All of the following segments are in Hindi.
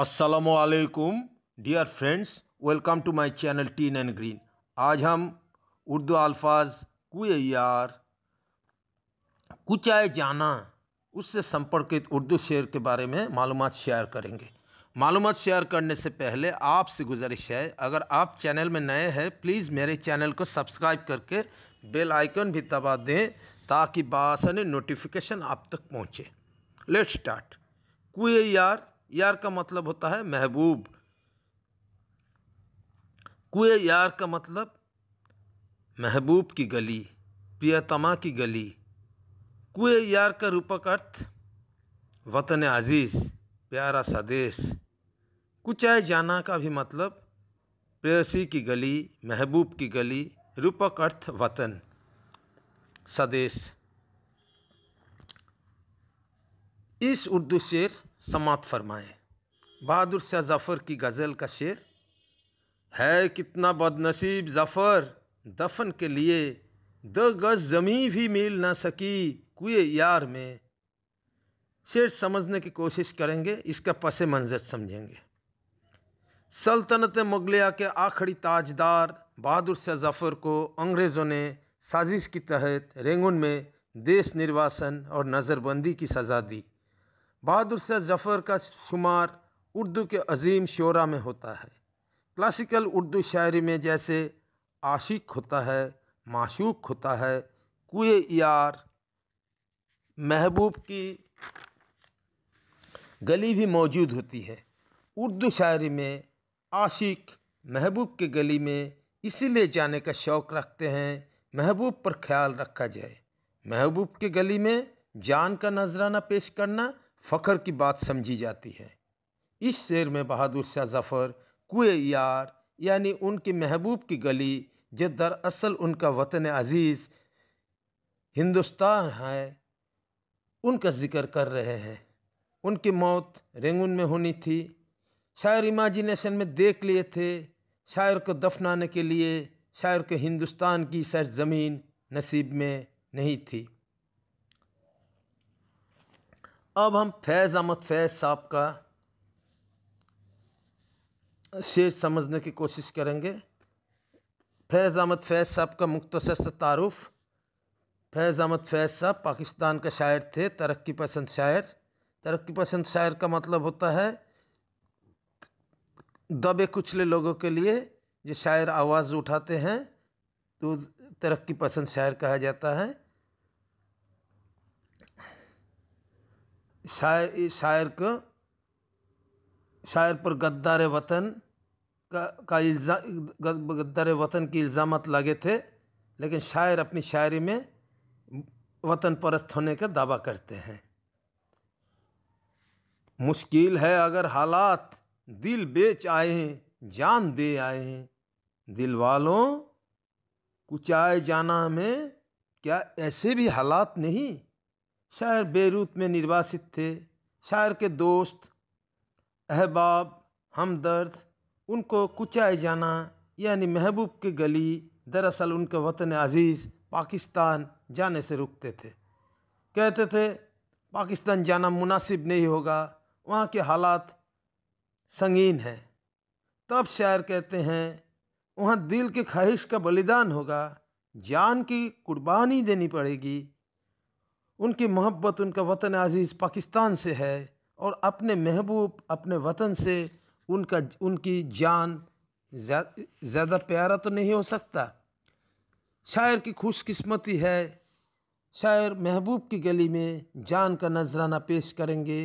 असलम वालेकुम dear friends welcome to my channel teen and green आज हम उर्दू अल्फाज कुए यार कुचाए जाना उससे संपर्कित उर्दू शेर के बारे में मालूम शेयर करेंगे मालूम शेयर करने से पहले आपसे गुजारिश है अगर आप चैनल में नए हैं प्लीज़ मेरे चैनल को सब्सक्राइब करके बेल आइकन भी दबा दें ताकि बासानी नोटिफिकेशन आप तक पहुँचे लेट स्टार्ट कुए यार यार का मतलब होता है महबूब कुए यार का मतलब महबूब की गली प्रियतमा की गली कुए यार का रूपक अर्थ वतन अजीज़ प्यारा सा देश कुचाए जाना का भी मतलब प्रेसी की गली महबूब की गली रूपक अर्थ वतन सदेश इस उर्दू शेर समात फरमाएं बहादुर शाह ज़फ़र की गज़ल का शेर है कितना बदनसीब ज़फ़र दफन के लिए द गज जमी भी मिल ना सकी कुए यार में शेर समझने की कोशिश करेंगे इसका पस मंजर समझेंगे सल्तनत मुगलिया के आखिरी ताजदार बहादुर शाह ज़फ़र को अंग्रेज़ों ने साजिश के तहत रेंगुन में देश निर्वासन और नज़रबंदी की सज़ा दी बहादुर शाह जफ़र का शुमार उर्दू के अजीम शोरा में होता है क्लासिकल उर्दू शायरी में जैसे आशिक होता है माशूक होता है कुए यार महबूब की गली भी मौजूद होती है उर्दू शायरी में आशिक महबूब के गली में इसीलिए जाने का शौक़ रखते हैं महबूब पर ख्याल रखा जाए महबूब के गली में जान का नजराना पेश करना फ़ख्र की बात समझी जाती है इस शेर में बहादुर शाह जफ़र कुए यार यानी उनके महबूब की गली जो दरअसल उनका वतन अज़ीज़ हिंदुस्तान है उनका जिक्र कर रहे हैं उनकी मौत रेंगून में होनी थी शायर इमेजिनेशन में देख लिए थे शायर को दफनाने के लिए शायर को हिंदुस्तान की सर ज़मीन नसीब में नहीं थी अब हम फैज़ अहमद फैज़ साहब का शेर समझने की कोशिश करेंगे फैज़ अहमद फैज़ साहब का मुख्तसर से तारुफ़ फैज़ अहमद फैज़ साहब पाकिस्तान का शायर थे तरक्की पसंद शायर तरक्की पसंद शायर का मतलब होता है दबे कुचले लोगों के लिए जो शायर आवाज़ उठाते हैं तो तरक्की पसंद शायर कहा जाता है शायर शायर को शायर पर गद्दार वतन का का गद्दार वतन की इल्ज़ाम लगे थे लेकिन शायर अपनी शायरी में वतन परस्त होने का दावा करते हैं मुश्किल है अगर हालात दिल बेच आए हैं जान दे आए हैं दिल वालों कुचाए जाना में क्या ऐसे भी हालात नहीं शायर बेरूत में निर्वासित थे शायर के दोस्त अहबाब हमदर्द उनको कुचाए जाना यानी महबूब की गली दरअसल उनके वतन अजीज़ पाकिस्तान जाने से रुकते थे कहते थे पाकिस्तान जाना मुनासिब नहीं होगा वहाँ के हालात संगीन हैं तब शायर कहते हैं वहाँ दिल की ख्वाहिश का बलिदान होगा जान की कुर्बानी देनी पड़ेगी उनकी मोहब्बत उनका वतन अज़ीज़ पाकिस्तान से है और अपने महबूब अपने वतन से उनका उनकी जान ज़्यादा प्यारा तो नहीं हो सकता शायर की खुशकस्मती है शायर महबूब की गली में जान का नजराना पेश करेंगे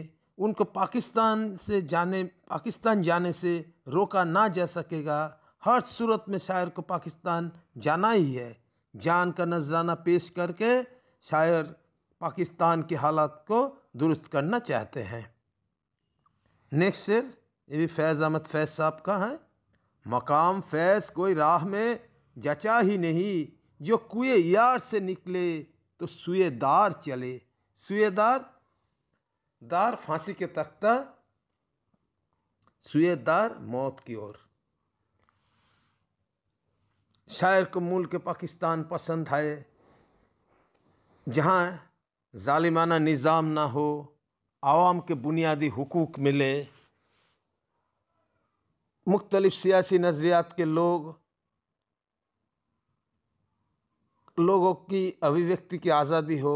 उनको पाकिस्तान से जाने पाकिस्तान जाने से रोका ना जा सकेगा हर सूरत में शायर को पाकिस्तान जाना ही है जान का नजराना पेश करके शायर पाकिस्तान के हालात को दुरुस्त करना चाहते हैं नेक्स्ट शेर ये भी फैज़ अहमद फैज़ साहब का है मकाम फैज़ कोई राह में जचा ही नहीं जो कुए यार से निकले तो सुएदार चले सुएदार दार फांसी के तख्ता सुएदार मौत की ओर शायर को मूल के पाकिस्तान पसंद है जहाँ ज़ालिमाना निज़ाम ना हो आवाम के बुनियादी हकूक़ मिले मुख्तलिफ़ सियासी नज़रियात के लोग लोगों की अभिव्यक्ति की आज़ादी हो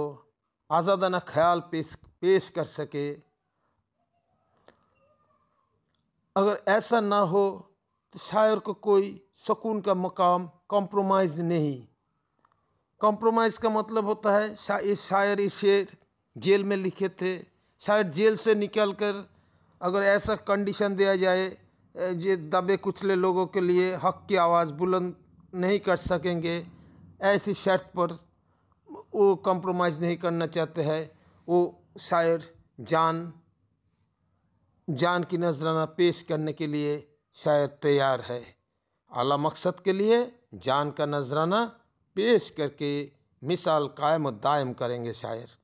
आज़ादाना ख्याल पेश पेश कर सके अगर ऐसा ना हो तो शायर को कोई सुकून का मकाम कॉम्प्रोमाइज़ नहीं कॉम्प्रोमाइज़ का मतलब होता है शायर इस शेर जेल में लिखे थे शायद जेल से निकल कर अगर ऐसा कंडीशन दिया जाए जे दबे कुचले लोगों के लिए हक की आवाज़ बुलंद नहीं कर सकेंगे ऐसी शर्त पर वो कॉम्प्रोमाइज़ नहीं करना चाहते हैं वो शायर जान जान की नजराना पेश करने के लिए शायद तैयार है आला मकसद के लिए जान का नजराना पेश करके मिसाल कायम दायम करेंगे शायर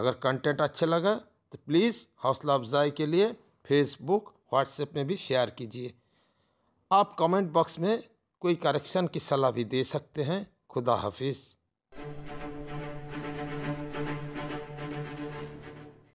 अगर कंटेंट अच्छा लगा तो प्लीज़ हौसला अफजाई के लिए फेसबुक व्हाट्सएप में भी शेयर कीजिए आप कमेंट बॉक्स में कोई करेक्शन की सलाह भी दे सकते हैं खुदा हाफिज़